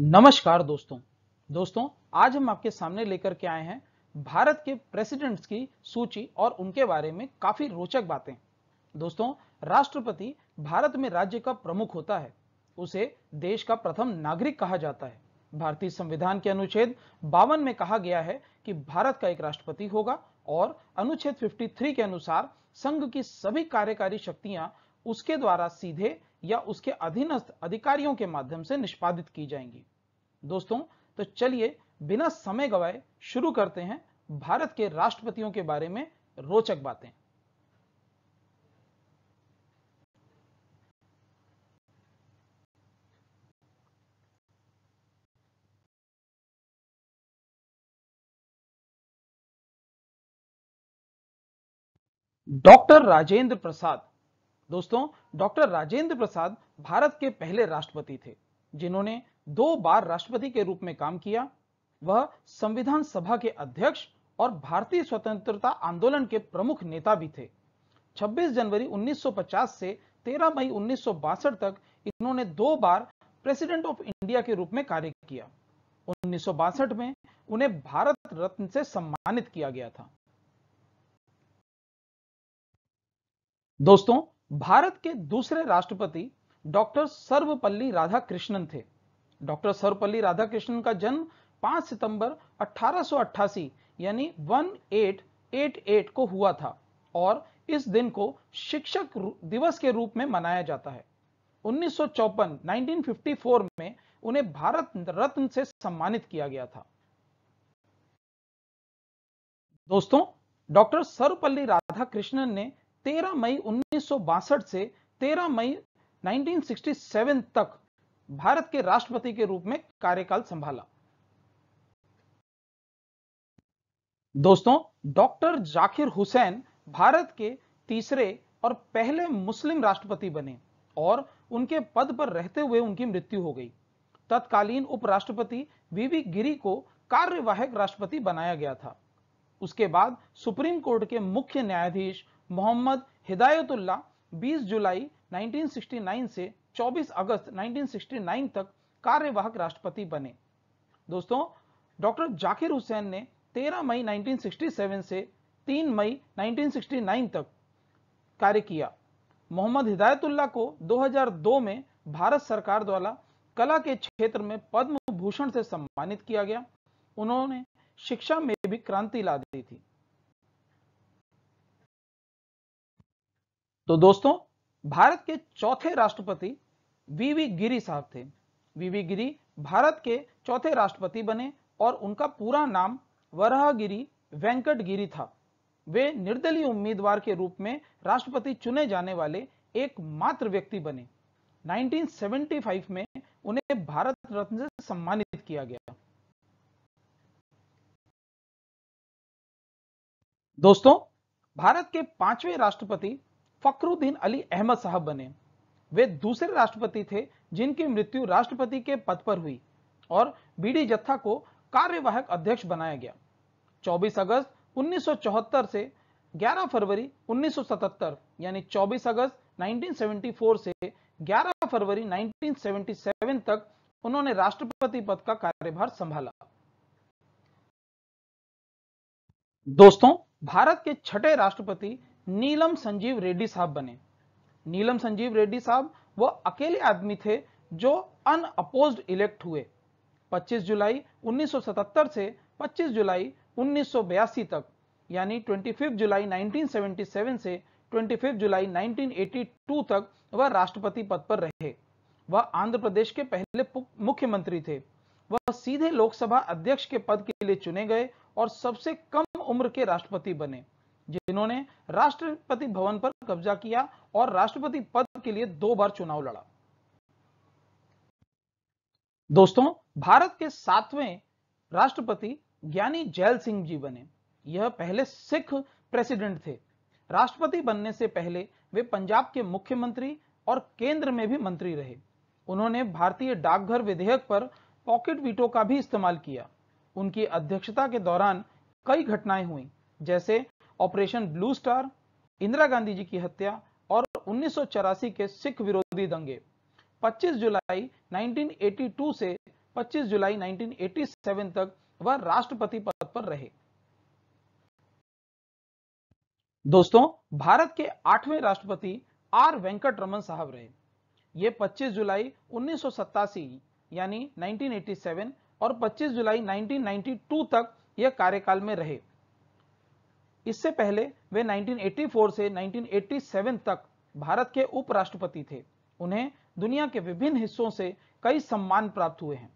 नमस्कार दोस्तों दोस्तों आज हम आपके सामने लेकर के आए हैं भारत के प्रेसिडेंट्स की सूची और उनके बारे में काफी रोचक बातें दोस्तों राष्ट्रपति भारत में राज्य का प्रमुख होता है उसे देश का प्रथम नागरिक कहा जाता है भारतीय संविधान के अनुच्छेद बावन में कहा गया है कि भारत का एक राष्ट्रपति होगा और अनुच्छेद 53 के अनुसार संघ की सभी कार्यकारी शक्तियां उसके द्वारा सीधे या उसके अधीनस्थ अधिकारियों के माध्यम से निष्पादित की जाएंगी दोस्तों तो चलिए बिना समय गवाए शुरू करते हैं भारत के राष्ट्रपतियों के बारे में रोचक बातें डॉक्टर राजेंद्र प्रसाद दोस्तों डॉक्टर राजेंद्र प्रसाद भारत के पहले राष्ट्रपति थे जिन्होंने दो बार राष्ट्रपति के रूप में काम किया वह संविधान सभा के अध्यक्ष और भारतीय स्वतंत्रता आंदोलन के प्रमुख नेता भी थे 26 जनवरी 1950 से 13 मई उन्नीस तक इन्होंने दो बार प्रेसिडेंट ऑफ इंडिया के रूप में कार्य किया उन्नीस में उन्हें भारत रत्न से सम्मानित किया गया था दोस्तों भारत के दूसरे राष्ट्रपति डॉक्टर सर्वपल्ली राधाकृष्णन थे डॉक्टर सर्वपल्ली राधाकृष्णन का जन्म 5 सितंबर 1888 यानी 1888 को हुआ था और इस दिन को शिक्षक दिवस के रूप में मनाया जाता है उन्नीस 1954 में उन्हें भारत रत्न से सम्मानित किया गया था दोस्तों डॉक्टर सर्वपल्ली राधाकृष्णन ने 13 मई उन्नीस से 13 मई 1967 तक भारत के राष्ट्रपति के रूप में कार्यकाल संभाला दोस्तों डॉक्टर जाकिर हुसैन भारत के तीसरे और पहले मुस्लिम राष्ट्रपति बने और उनके पद पर रहते हुए उनकी मृत्यु हो गई तत्कालीन उपराष्ट्रपति वीवी गिरी को कार्यवाहक राष्ट्रपति बनाया गया था उसके बाद सुप्रीम कोर्ट के मुख्य न्यायाधीश मोहम्मद हिदायतुल्ला 20 जुलाई 1969 से 24 अगस्त 1969 तक कार्यवाहक राष्ट्रपति बने दोस्तों डॉक्टर जाकिर हुसैन ने 13 मई 1967 से 3 मई 1969 तक कार्य किया मोहम्मद हिदायतुल्ला को 2002 में भारत सरकार द्वारा कला के क्षेत्र में पद्म भूषण से सम्मानित किया गया उन्होंने शिक्षा में भी क्रांति ला दी थी तो दोस्तों भारत के चौथे राष्ट्रपति वीवी गिरी साहब थे वीवी गिरी भारत के चौथे राष्ट्रपति बने और उनका पूरा नाम वराहगिरी वेंकट गिरी था वे निर्दलीय उम्मीदवार के रूप में राष्ट्रपति चुने जाने वाले एकमात्र व्यक्ति बने 1975 में उन्हें भारत रत्न से सम्मानित किया गया दोस्तों भारत के पांचवें राष्ट्रपति फखरुद्दीन अली अहमद साहब बने वे दूसरे राष्ट्रपति थे जिनकी मृत्यु राष्ट्रपति के पद पर हुई और बीडी जत्था को कार्यवाहक अध्यक्ष बनाया गया 24 अगस्त 1974 से 11 फरवरी 1977 यानी 24 अगस्त 1974 से 11 फरवरी 1977 तक उन्होंने राष्ट्रपति पद का कार्यभार संभाला दोस्तों भारत के छठे राष्ट्रपति नीलम संजीव रेड्डी साहब बने नीलम संजीव रेड्डी साहब वो अकेले आदमी थे जो अनअपोज्ड इलेक्ट हुए 25 जुलाई 1977 से 25 जुलाई 1982 तक यानी 25 जुलाई 1977 से 25 जुलाई 1982 तक वह राष्ट्रपति पद पर रहे वह आंध्र प्रदेश के पहले मुख्यमंत्री थे वह सीधे लोकसभा अध्यक्ष के पद के लिए चुने गए और सबसे कम उम्र के राष्ट्रपति बने जिन्होंने राष्ट्रपति भवन पर कब्जा किया और राष्ट्रपति पद के लिए दो बार चुनाव लड़ा दोस्तों भारत के सातवें राष्ट्रपति ज्ञानी जैल सिंह जी बने यह पहले सिख प्रेसिडेंट थे राष्ट्रपति बनने से पहले वे पंजाब के मुख्यमंत्री और केंद्र में भी मंत्री रहे उन्होंने भारतीय डाकघर विधेयक पर पॉकेट वीटो का भी इस्तेमाल किया उनकी अध्यक्षता के दौरान कई घटनाएं हुई जैसे operation blue star Indira Gandhi ji की हत्या और उन्नीस के सिख विरोधी दंगे 25 जुलाई 1982 से 25 जुलाई 1987 तक वह राष्ट्रपति पद पर रहे दोस्तों भारत के आठवें राष्ट्रपति आर वेंकट रमन साहब रहे ये 25 जुलाई उन्नीस यानी 1987 और 25 जुलाई 1992 तक यह कार्यकाल में रहे इससे पहले वे 1984 से 1987 तक भारत के उपराष्ट्रपति थे उन्हें दुनिया के विभिन्न हिस्सों से कई सम्मान प्राप्त हुए हैं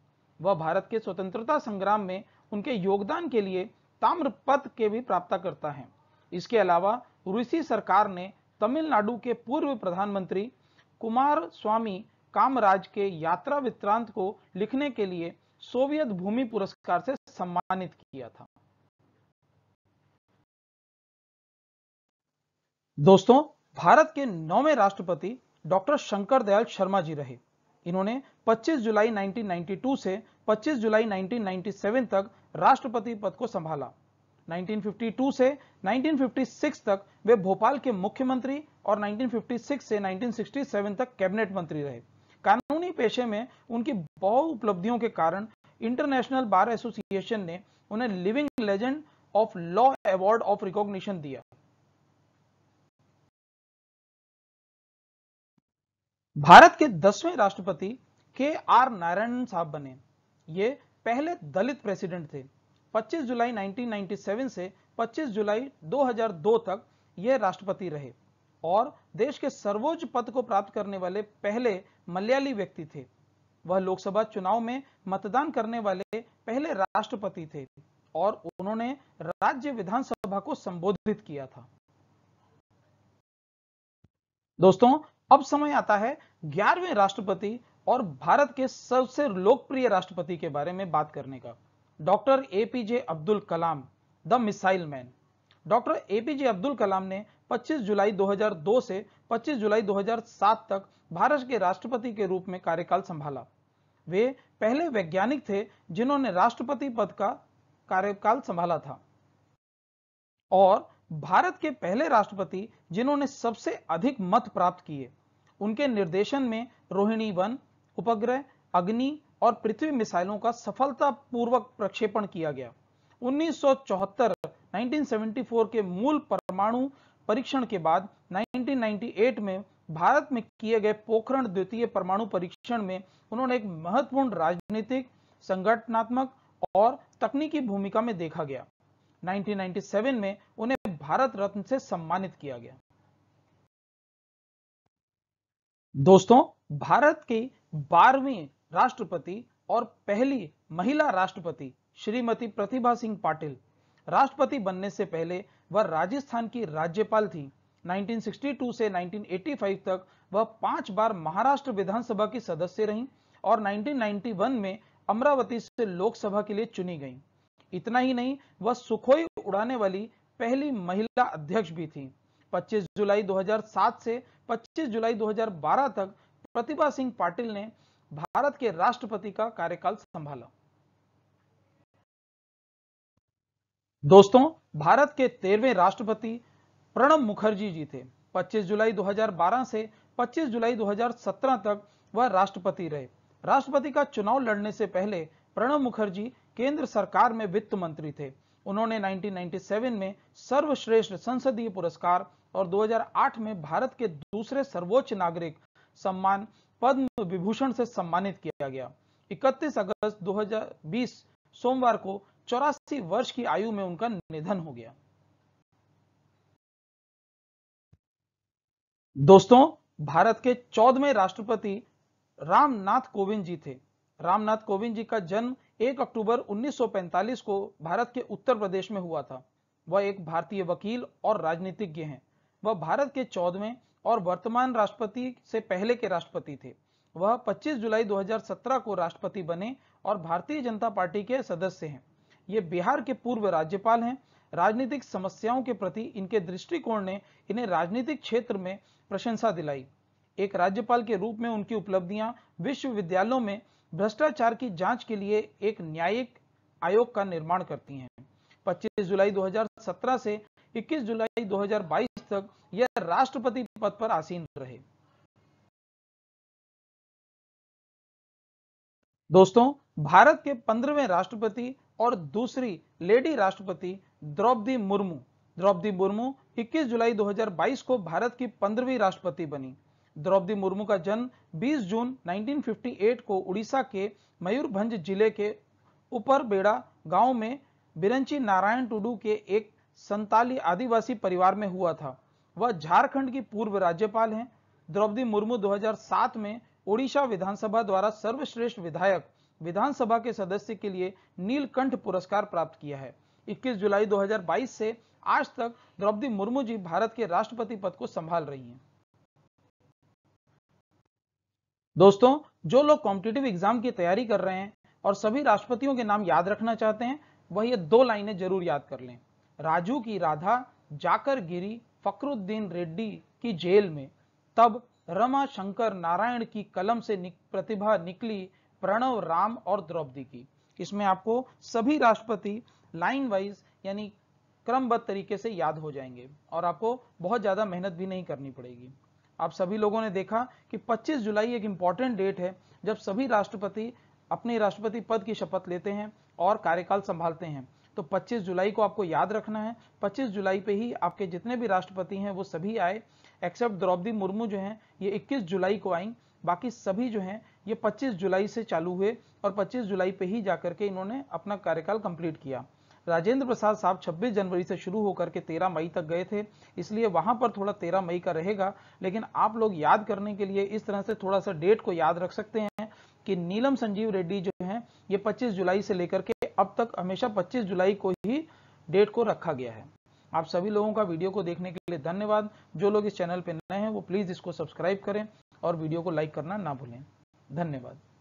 वह भारत के स्वतंत्रता संग्राम में उनके योगदान के लिए ताम्र पद के भी प्राप्त करता है इसके अलावा रूसी सरकार ने तमिलनाडु के पूर्व प्रधानमंत्री कुमार स्वामी कामराज के यात्रा वृत्तांत को लिखने के लिए सोवियत भूमि पुरस्कार से सम्मानित किया था दोस्तों भारत के नौवे राष्ट्रपति डॉक्टर शंकर दयाल शर्मा जी रहे इन्होंने 25 जुलाई 1992 से 25 जुलाई 1997 तक राष्ट्रपति पद को संभाला 1952 से 1956 तक वे भोपाल के मुख्यमंत्री और 1956 से 1967 तक कैबिनेट मंत्री रहे कानूनी पेशे में उनकी बहु उपलब्धियों के कारण इंटरनेशनल बार एसोसिएशन ने उन्हें living legend of law award of recognition दिया भारत के दसवें राष्ट्रपति के आर नारायण साहब बने ये पहले दलित प्रेसिडेंट थे 25 जुलाई 1997 से 25 जुलाई 2002 तक ये राष्ट्रपति रहे और देश के सर्वोच्च पद को प्राप्त करने वाले पहले मलयाली व्यक्ति थे वह लोकसभा चुनाव में मतदान करने वाले पहले राष्ट्रपति थे और उन्होंने राज्य विधानसभा को संबोधित किया था दोस्तों अब समय आता है ग्यारहवें राष्ट्रपति और भारत के सबसे लोकप्रिय राष्ट्रपति के बारे में बात करने का doctor APJ Abdul Kalam the missile man doctor APJ Abdul Kalam ने 25 जुलाई 2002 से 25 जुलाई 2007 तक भारत के राष्ट्रपति के रूप में कार्यकाल संभाला वे पहले वैज्ञानिक थे जिन्होंने राष्ट्रपति पद का कार्यकाल संभाला था और भारत के पहले राष्ट्रपति जिन्होंने सबसे अधिक मत प्राप्त किए उनके निर्देशन में रोहिणी वन उपग्रह अग्नि और पृथ्वी मिसाइलों का सफलतापूर्वक प्रक्षेपण किया गया 1974 1974 के मूल परमाणु परीक्षण के बाद 1998 में भारत में किए गए पोखरण द्वितीय परमाणु परीक्षण में उन्होंने एक महत्वपूर्ण राजनीतिक संगठनात्मक और तकनीकी भूमिका में देखा गया 1997 में उन्हें भारत रत्न से सम्मानित किया गया दोस्तों भारत की बारहवीं राष्ट्रपति और पहली महिला राष्ट्रपति श्रीमती प्रतिभा सिंह पाटिल राष्ट्रपति बनने से पहले वह राजस्थान की राज्यपाल थी 1962 से 1985 तक वह पांच बार महाराष्ट्र विधानसभा की सदस्य रहीं और 1991 में अमरावती से लोकसभा के लिए चुनी गईं। इतना ही नहीं वह सुखोई उड़ाने वाली पहली महिला अध्यक्ष भी थी 25 जुलाई 2007 से 25 जुलाई 2012 तक प्रतिभा सिंह पाटिल ने भारत के राष्ट्रपति का कार्यकाल संभाला दोस्तों भारत के तेरहवें राष्ट्रपति प्रणब मुखर्जी जी थे 25 जुलाई 2012 से 25 जुलाई 2017 तक वह राष्ट्रपति रहे राष्ट्रपति का चुनाव लड़ने से पहले प्रणब मुखर्जी केंद्र सरकार में वित्त मंत्री थे उन्होंने 1997 में सर्वश्रेष्ठ संसदीय पुरस्कार और 2008 में भारत के दूसरे सर्वोच्च नागरिक सम्मान पद्म विभूषण से सम्मानित किया गया 31 अगस्त 2020 सोमवार को चौरासी वर्ष की आयु में उनका निधन हो गया दोस्तों भारत के चौदहवें राष्ट्रपति रामनाथ कोविंद जी थे रामनाथ कोविंद जी का जन्म 1 अक्टूबर 1945 को भारत के उत्तर प्रदेश में हुआ था वह एक भारतीय वकील और राजनीतिज्ञ हैं वह भारत के चौदहवें और वर्तमान राष्ट्रपति से पहले के राष्ट्रपति थे वह 25 जुलाई 2017 को राष्ट्रपति बने और भारतीय जनता पार्टी के सदस्य हैं ये बिहार के पूर्व राज्यपाल हैं राजनीतिक समस्याओं के प्रति इनके दृष्टिकोण ने इन्हें राजनीतिक क्षेत्र में प्रशंसा दिलाई एक राज्यपाल के रूप में उनकी उपलब्धियां विश्वविद्यालयों में भ्रष्टाचार की जांच के लिए एक न्यायिक आयोग का निर्माण करती हैं 25 जुलाई 2017 से 21 जुलाई तक यह राष्ट्रपति पद पर आसीन रहे दोस्तों भारत के पंद्रहवें राष्ट्रपति और दूसरी लेडी राष्ट्रपति द्रौपदी मुर्मू द्रौपदी मुर्मू 21 जुलाई 2022 को भारत की पंद्रहवीं राष्ट्रपति बनी द्रौपदी मुर्मू का जन्म 20 जून 1958 को उड़ीसा के मयूरभंज जिले के ऊपर बेड़ा गांव में बिरंची नारायण टुडू के एक संताली आदिवासी परिवार में हुआ था वह झारखंड की पूर्व राज्यपाल हैं द्रौपदी मुर्मू 2007 में ओडिशा विधानसभा द्वारा सर्वश्रेष्ठ विधायक विधानसभा के सदस्य के लिए नीलकंठ पुरस्कार प्राप्त किया है 21 जुलाई 2022 से आज तक द्रौपदी मुर्मू जी भारत के राष्ट्रपति पद को संभाल रही हैं दोस्तों जो लोग कॉम्पिटेटिव एग्जाम की तैयारी कर रहे हैं और सभी राष्ट्रपतियों के नाम याद रखना चाहते हैं वह ये दो लाइनें जरूर याद कर लें राजू की राधा जाकर गिरी फकरुद्दीन रेड्डी की जेल में तब रमा शंकर नारायण की कलम से निक, प्रतिभा निकली प्रणव राम और द्रौपदी की इसमें आपको सभी राष्ट्रपति लाइन वाइज यानी क्रमबद्ध तरीके से याद हो जाएंगे और आपको बहुत ज़्यादा मेहनत भी नहीं करनी पड़ेगी आप सभी लोगों ने देखा कि 25 जुलाई एक इंपॉर्टेंट डेट है जब सभी राष्ट्रपति अपने राष्ट्रपति पद की शपथ लेते हैं और कार्यकाल संभालते हैं तो 25 जुलाई को आपको याद रखना है 25 जुलाई पे ही आपके जितने भी राष्ट्रपति हैं वो सभी आए एक्सेप्ट द्रौपदी मुर्मू जो हैं ये 21 जुलाई को आई बाकी सभी जो हैं ये 25 जुलाई से चालू हुए और 25 जुलाई पे ही जाकर के इन्होंने अपना कार्यकाल कंप्लीट किया राजेंद्र प्रसाद साहब छब्बीस जनवरी से शुरू होकर के तेरह मई तक गए थे इसलिए वहां पर थोड़ा तेरह मई का रहेगा लेकिन आप लोग याद करने के लिए इस तरह से थोड़ा सा डेट को याद रख सकते हैं कि नीलम संजीव रेड्डी जो हैं ये 25 जुलाई से लेकर के अब तक हमेशा 25 जुलाई को ही डेट को रखा गया है आप सभी लोगों का वीडियो को देखने के लिए धन्यवाद जो लोग इस चैनल पर नए हैं वो प्लीज़ इसको सब्सक्राइब करें और वीडियो को लाइक करना ना भूलें धन्यवाद